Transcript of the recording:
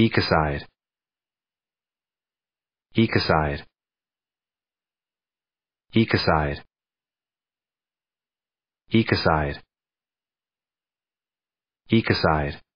Ecocide. Ecocide. Ecocide. Ecocide. Ecocide.